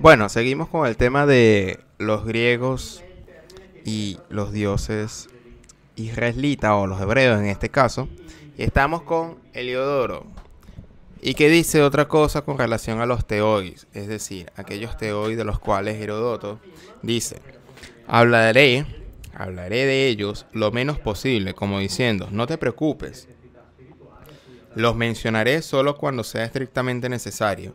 Bueno, seguimos con el tema de los griegos y los dioses israelitas o los hebreos en este caso. estamos con Heliodoro. Y que dice otra cosa con relación a los teois, es decir, aquellos teois de los cuales Herodoto dice, hablaré, hablaré de ellos lo menos posible, como diciendo, no te preocupes, los mencionaré solo cuando sea estrictamente necesario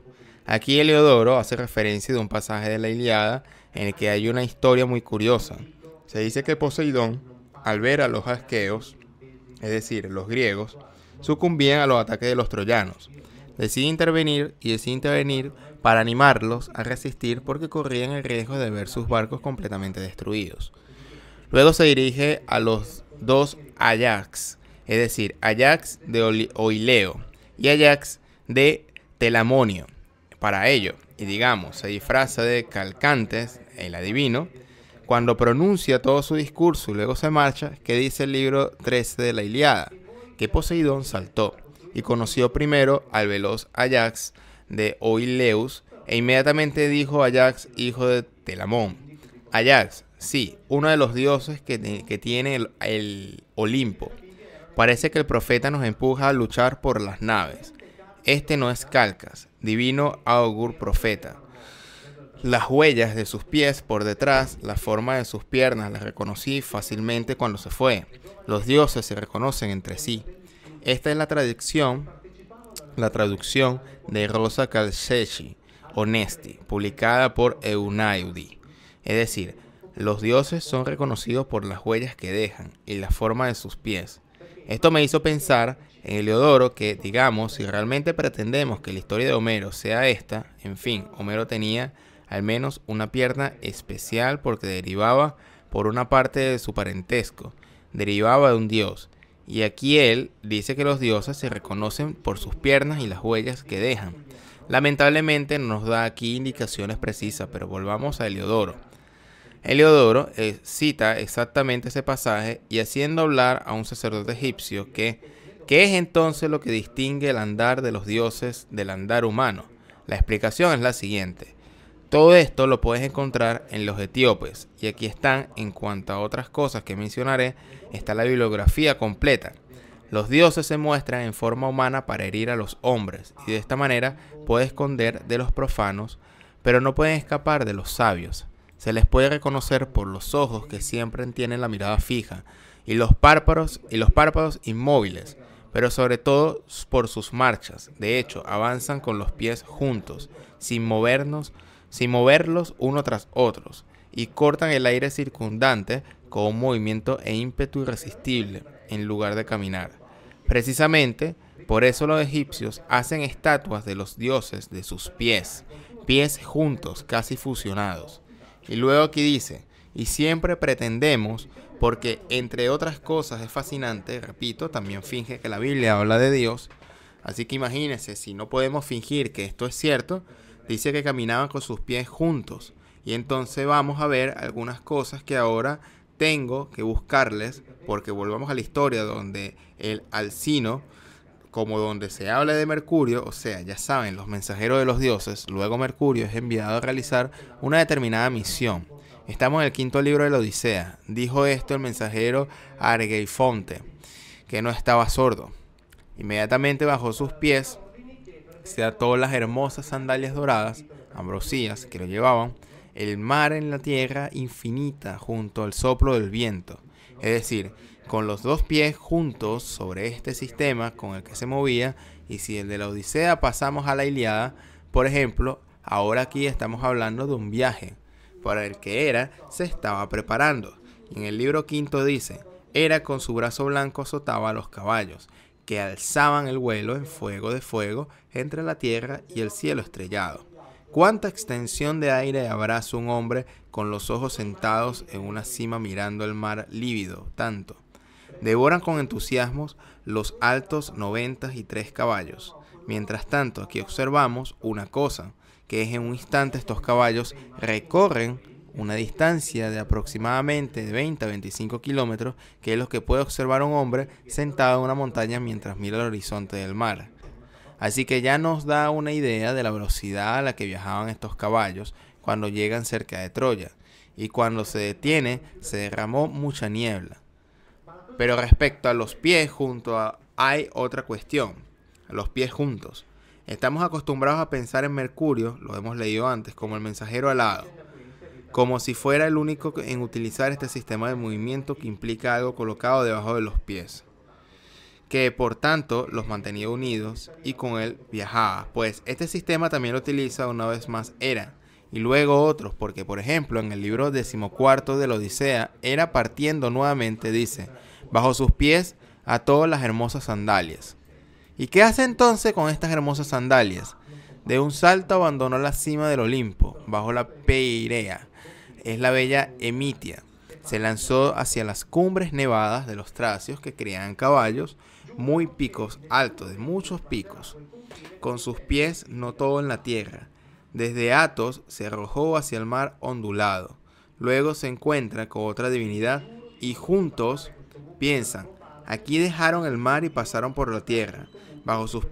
Aquí Heliodoro hace referencia de un pasaje de la Iliada en el que hay una historia muy curiosa. Se dice que Poseidón, al ver a los asqueos, es decir, los griegos, sucumbían a los ataques de los troyanos. Decide intervenir y decide intervenir para animarlos a resistir porque corrían el riesgo de ver sus barcos completamente destruidos. Luego se dirige a los dos Ajax, es decir, Ajax de Oileo y Ajax de Telamonio para ello, y digamos, se disfraza de Calcantes, el adivino, cuando pronuncia todo su discurso y luego se marcha, que dice el libro 13 de la Iliada, que Poseidón saltó y conoció primero al veloz Ajax de Oileus e inmediatamente dijo Ajax, hijo de Telamón. Ajax, sí, uno de los dioses que, tiene el Olimpo. Parece que el profeta nos empuja a luchar por las naves. Este no es Calcas, divino augur profeta. Las huellas de sus pies por detrás, la forma de sus piernas las reconocí fácilmente cuando se fue. Los dioses se reconocen entre sí. Esta es la traducción, la traducción de Rosa Calcechi, honesti, publicada por Eunaudi. Es decir, los dioses son reconocidos por las huellas que dejan y la forma de sus pies. Esto me hizo pensar en Heliodoro que, digamos, si realmente pretendemos que la historia de Homero sea esta, en fin, Homero tenía al menos una pierna especial porque derivaba por una parte de su parentesco, derivaba de un dios, y aquí él dice que los dioses se reconocen por sus piernas y las huellas que dejan. Lamentablemente no nos da aquí indicaciones precisas, pero volvamos a Heliodoro. Heliodoro eh, cita exactamente ese pasaje y haciendo hablar a un sacerdote egipcio que ¿Qué es entonces lo que distingue el andar de los dioses del andar humano? La explicación es la siguiente. Todo esto lo puedes encontrar en los etíopes y aquí están, en cuanto a otras cosas que mencionaré, está la bibliografía completa. Los dioses se muestran en forma humana para herir a los hombres y de esta manera puede esconder de los profanos, pero no pueden escapar de los sabios. Se les puede reconocer por los ojos que siempre tienen la mirada fija y los párpados y los párpados inmóviles, pero sobre todo por sus marchas. De hecho, avanzan con los pies juntos, sin movernos, sin moverlos uno tras otros, y cortan el aire circundante con un movimiento e ímpetu irresistible, en lugar de caminar. Precisamente, por eso los egipcios hacen estatuas de los dioses de sus pies, pies juntos, casi fusionados. Y luego aquí dice, y siempre pretendemos porque entre otras cosas es fascinante, repito, también finge que la Biblia habla de Dios. Así que imagínense, si no podemos fingir que esto es cierto, dice que caminaban con sus pies juntos. Y entonces vamos a ver algunas cosas que ahora tengo que buscarles, porque volvamos a la historia donde el alcino, como donde se habla de Mercurio, o sea, ya saben, los mensajeros de los dioses, luego Mercurio es enviado a realizar una determinada misión. Estamos en el quinto libro de la Odisea. Dijo esto el mensajero Argeifonte, que no estaba sordo. Inmediatamente bajó sus pies, se ató las hermosas sandalias doradas, ambrosías, que lo llevaban, el mar en la tierra infinita junto al soplo del viento. Es decir, con los dos pies juntos sobre este sistema con el que se movía, y si el de la Odisea pasamos a la Iliada, por ejemplo, ahora aquí estamos hablando de un viaje, para el que era, se estaba preparando. en el libro quinto dice, Era con su brazo blanco azotaba a los caballos, que alzaban el vuelo en fuego de fuego entre la tierra y el cielo estrellado. ¿Cuánta extensión de aire abraza un hombre con los ojos sentados en una cima mirando el mar lívido tanto? Devoran con entusiasmo los altos noventas y tres caballos. Mientras tanto, aquí observamos una cosa que es en un instante estos caballos recorren una distancia de aproximadamente 20 a 25 kilómetros, que es lo que puede observar un hombre sentado en una montaña mientras mira el horizonte del mar. Así que ya nos da una idea de la velocidad a la que viajaban estos caballos cuando llegan cerca de Troya, y cuando se detiene se derramó mucha niebla. Pero respecto a los pies junto a, hay otra cuestión, los pies juntos. Estamos acostumbrados a pensar en Mercurio, lo hemos leído antes, como el mensajero alado, como si fuera el único en utilizar este sistema de movimiento que implica algo colocado debajo de los pies, que por tanto los mantenía unidos y con él viajaba, pues este sistema también lo utiliza una vez más Hera, y luego otros, porque por ejemplo en el libro decimocuarto de la Odisea, Hera partiendo nuevamente dice, bajo sus pies a todas las hermosas sandalias. ¿Y qué hace entonces con estas hermosas sandalias? De un salto abandonó la cima del Olimpo, bajo la Peirea, es la bella Emitia. Se lanzó hacia las cumbres nevadas de los tracios que crían caballos, muy picos, altos, de muchos picos, con sus pies no todo en la tierra. Desde Atos se arrojó hacia el mar ondulado. Luego se encuentra con otra divinidad y juntos piensan, aquí dejaron el mar y pasaron por la tierra. Bajo sus,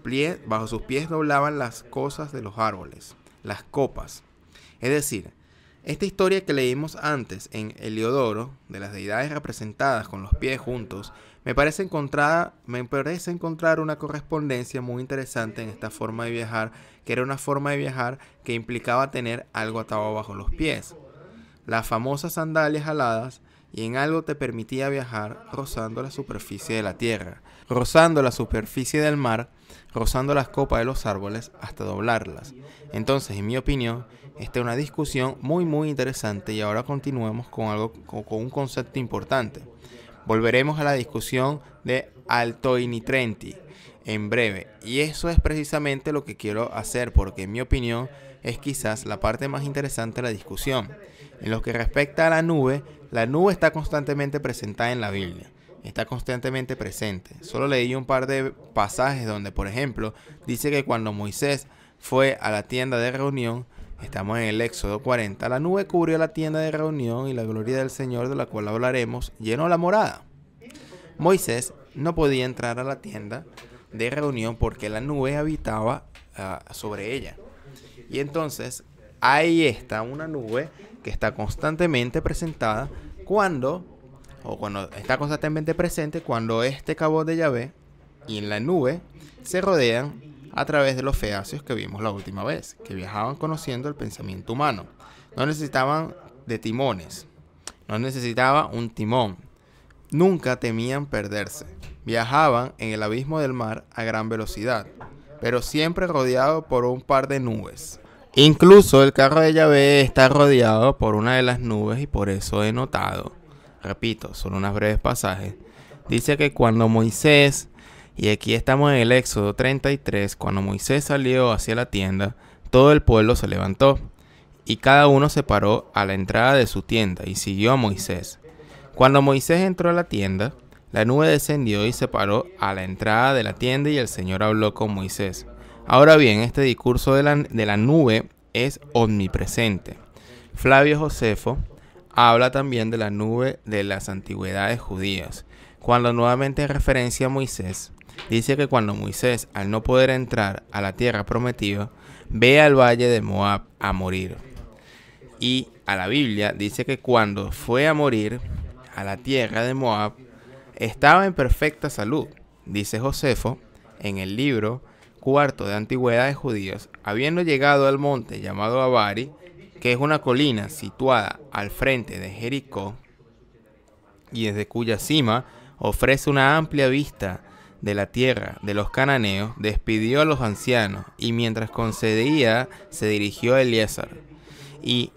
bajo sus pies doblaban las cosas de los árboles, las copas. Es decir, esta historia que leímos antes en Heliodoro, de las deidades representadas con los pies juntos, me parece, me parece encontrar una correspondencia muy interesante en esta forma de viajar, que era una forma de viajar que implicaba tener algo atado bajo los pies. Las famosas sandalias aladas y en algo te permitía viajar rozando la superficie de la tierra, rozando la superficie del mar, rozando las copas de los árboles hasta doblarlas. Entonces, en mi opinión, esta es una discusión muy muy interesante y ahora continuemos con algo con un concepto importante. Volveremos a la discusión de Altoinitrenti en breve y eso es precisamente lo que quiero hacer porque en mi opinión es quizás la parte más interesante de la discusión. En lo que respecta a la nube, la nube está constantemente presentada en la Biblia, está constantemente presente. Solo leí un par de pasajes donde, por ejemplo, dice que cuando Moisés fue a la tienda de reunión, estamos en el Éxodo 40, la nube cubrió la tienda de reunión y la gloria del Señor de la cual hablaremos llenó la morada. Moisés no podía entrar a la tienda de reunión porque la nube habitaba ah, sobre ella. Y entonces ahí está una nube que está constantemente presentada cuando, o cuando está constantemente presente, cuando este cabo de llave y en la nube se rodean a través de los feacios que vimos la última vez, que viajaban conociendo el pensamiento humano. No necesitaban de timones, no necesitaba un timón. Nunca temían perderse. Viajaban en el abismo del mar a gran velocidad, pero siempre rodeado por un par de nubes. Incluso el carro de Yahvé está rodeado por una de las nubes y por eso he notado, repito, son unas breves pasajes, dice que cuando Moisés, y aquí estamos en el Éxodo 33, cuando Moisés salió hacia la tienda, todo el pueblo se levantó, y cada uno se paró a la entrada de su tienda y siguió a Moisés. Cuando Moisés entró a la tienda, la nube descendió y se paró a la entrada de la tienda y el Señor habló con Moisés. Ahora bien, este discurso de la, nube es omnipresente. Flavio Josefo habla también de la nube de las antigüedades judías. Cuando nuevamente referencia a Moisés, dice que cuando Moisés, al no poder entrar a la tierra prometida, ve al valle de Moab a morir. Y a la Biblia dice que cuando fue a morir a la tierra de Moab, estaba en perfecta salud, dice Josefo en el libro cuarto de antigüedad de judíos habiendo llegado al monte llamado Abari, que es una colina situada al frente de Jericó, y desde cuya cima ofrece una amplia vista de la tierra de los cananeos, despidió a los ancianos y mientras concedía se dirigió a Elíasar Y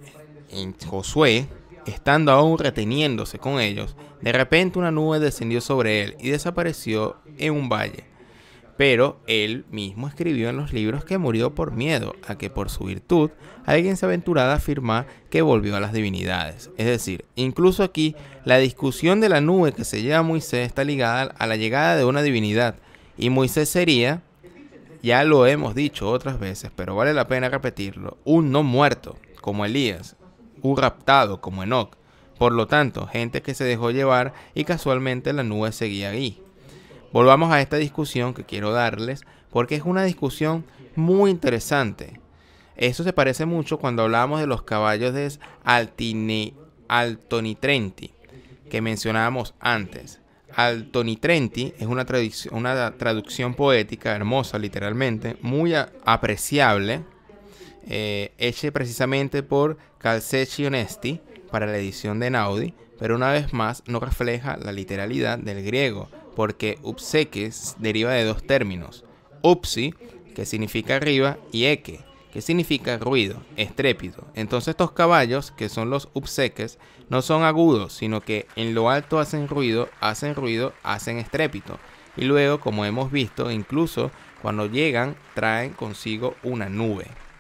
en Josué, estando aún reteniéndose con ellos, de repente una nube descendió sobre él y desapareció en un valle. Pero él mismo escribió en los libros que murió por miedo a que por su virtud alguien se aventurara a afirmar que volvió a las divinidades. Es decir, incluso aquí la discusión de la nube que se lleva a Moisés está ligada a la llegada de una divinidad. Y Moisés sería, ya lo hemos dicho otras veces, pero vale la pena repetirlo, un no muerto como Elías, un raptado como Enoch. Por lo tanto, gente que se dejó llevar y casualmente la nube seguía allí volvamos a esta discusión que quiero darles, porque es una discusión muy interesante. Eso se parece mucho cuando hablamos de los caballos de Altini, Altonitrenti, que mencionábamos antes. Altonitrenti es una, traducción poética hermosa, literalmente, muy apreciable, eh, hecha precisamente por Calsechionesti Onesti para la edición de Naudi, pero una vez más no refleja la literalidad del griego, porque upseques deriva de dos términos, upsi, que significa arriba, y eque, que significa ruido, estrépito. Entonces estos caballos, que son los upseques, no son agudos, sino que en lo alto hacen ruido, hacen ruido, hacen estrépito. Y luego, como hemos visto, incluso cuando llegan traen consigo una nube.